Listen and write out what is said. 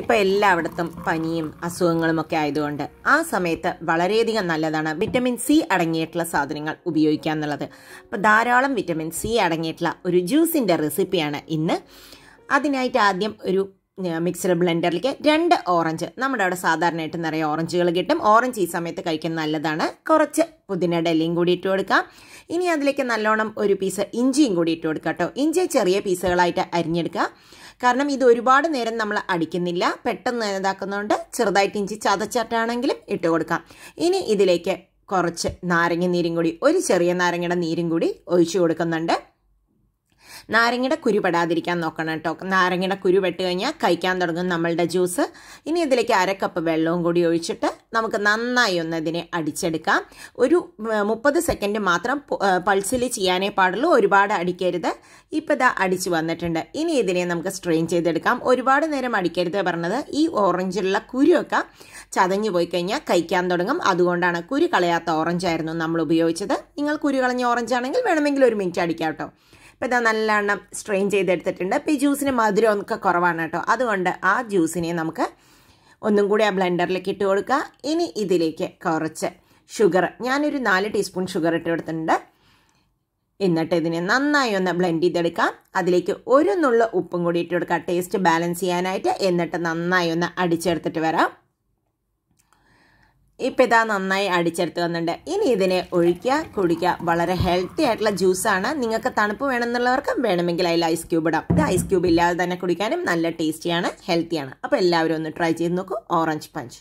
ഇപ്പോൾ എല്ലായിടത്തും പനിയും അസുഖങ്ങളുമൊക്കെ ആയതുകൊണ്ട് ആ സമയത്ത് വളരെയധികം നല്ലതാണ് വിറ്റമിൻ സി അടങ്ങിയിട്ടുള്ള സാധനങ്ങൾ ഉപയോഗിക്കുക എന്നുള്ളത് അപ്പോൾ ധാരാളം വിറ്റമിൻ സി അടങ്ങിയിട്ടുള്ള ഒരു ജ്യൂസിൻ്റെ റെസിപ്പിയാണ് ഇന്ന് അതിനായിട്ട് ആദ്യം ഒരു മിക്സർ ബ്ലെൻഡറിലേക്ക് രണ്ട് ഓറഞ്ച് നമ്മുടെ അവിടെ സാധാരണയായിട്ട് നിറയെ ഓറഞ്ചുകൾ കിട്ടും ഓറഞ്ച് ഈ സമയത്ത് കഴിക്കാൻ നല്ലതാണ് കുറച്ച് പുതിന ഡെല്ലിയും കൂടി ഇട്ട് കൊടുക്കാം ഇനി അതിലേക്ക് നല്ലോണം ഒരു പീസ് ഇഞ്ചിയും കൂടി ഇട്ട് കൊടുക്കാം കേട്ടോ ഇഞ്ചി ചെറിയ പീസുകളായിട്ട് അരിഞ്ഞെടുക്കുക കാരണം ഇത് ഒരുപാട് നേരം നമ്മൾ അടിക്കുന്നില്ല പെട്ടെന്ന് ഇതാക്കുന്നതുകൊണ്ട് ചെറുതായിട്ട് ഇഞ്ചി ചതച്ചിട്ടാണെങ്കിലും ഇട്ട് കൊടുക്കാം ഇനി ഇതിലേക്ക് കുറച്ച് നാരങ്ങ നീരും കൂടി ഒരു ചെറിയ നാരങ്ങയുടെ നീരും കൂടി ഒഴിച്ചു കൊടുക്കുന്നുണ്ട് നാരങ്ങയുടെ കുരുപെടാതിരിക്കാൻ നോക്കണം കേട്ടോ നാരങ്ങയുടെ കുരുപെട്ട് കഴിഞ്ഞാൽ കഴിക്കാൻ തുടങ്ങും നമ്മളുടെ ജ്യൂസ് ഇനി ഇതിലേക്ക് അര കപ്പ് വെള്ളവും കൂടി ഒഴിച്ചിട്ട് നമുക്ക് നന്നായി ഒന്നതിനെ അടിച്ചെടുക്കാം ഒരു മുപ്പത് സെക്കൻഡ് മാത്രം പൾസിൽ ചെയ്യാനേ പാടുള്ളൂ ഒരുപാട് അടിക്കരുത് ഇപ്പം ഇതാ അടിച്ചു വന്നിട്ടുണ്ട് ഇനി ഇതിനെ നമുക്ക് സ്ട്രെയിൻ ചെയ്തെടുക്കാം ഒരുപാട് നേരം അടിക്കരുത് പറഞ്ഞത് ഈ ഓറഞ്ചിലുള്ള കുരുവൊക്കെ ചതഞ്ഞു പോയി കഴിഞ്ഞാൽ കഴിക്കാൻ തുടങ്ങും അതുകൊണ്ടാണ് കുരു കളയാത്ത ഓറഞ്ചായിരുന്നു നമ്മൾ ഉപയോഗിച്ചത് നിങ്ങൾ കുരു കളഞ്ഞ ആണെങ്കിൽ വേണമെങ്കിൽ ഒരു മിനിറ്റ് അടിക്കാം കേട്ടോ ഇപ്പം ഇതാ നല്ലവണ്ണം സ്ട്രെയിൻ ചെയ്തെടുത്തിട്ടുണ്ട് ഇപ്പം ഈ ജ്യൂസിന് മധുരമൊക്കെ കുറവാണ് കേട്ടോ അതുകൊണ്ട് ആ ജ്യൂസിനെ നമുക്ക് ഒന്നും കൂടി ആ ബ്ലെൻഡറിലേക്ക് ഇട്ട് കൊടുക്കുക ഇനി ഇതിലേക്ക് കുറച്ച് ഷുഗർ ഞാനൊരു നാല് ടീസ്പൂൺ ഷുഗർ ഇട്ട് കൊടുത്തിട്ടുണ്ട് എന്നിട്ട് ഇതിനെ നന്നായി ഒന്ന് ബ്ലെൻഡ് ചെയ്തെടുക്കാം അതിലേക്ക് ഒരു നുള്ള ഉപ്പും കൂടി ഇട്ട് കൊടുക്കുക ടേസ്റ്റ് ബാലൻസ് ചെയ്യാനായിട്ട് എന്നിട്ട് നന്നായി ഒന്ന് അടിച്ചെടുത്തിട്ട് വരാം ഇപ്പം ഇതാ നന്നായി അടിച്ചെടുത്ത് വന്നിട്ടുണ്ട് ഇനി ഇതിനെ ഒഴിക്കുക കുടിക്കുക വളരെ ഹെൽത്തി ആയിട്ടുള്ള ജ്യൂസാണ് നിങ്ങൾക്ക് തണുപ്പ് വേണമെന്നുള്ളവർക്ക് വേണമെങ്കിൽ അതിൽ ഐസ് ക്യൂബ് ഇടാം ഇത് ഐസ് ക്യൂബ് ഇല്ലാതെ തന്നെ കുടിക്കാനും നല്ല ടേസ്റ്റിയാണ് ഹെൽത്തിയാണ് അപ്പോൾ എല്ലാവരും ഒന്ന് ട്രൈ ചെയ്ത് നോക്കൂ ഓറഞ്ച് പഞ്ച്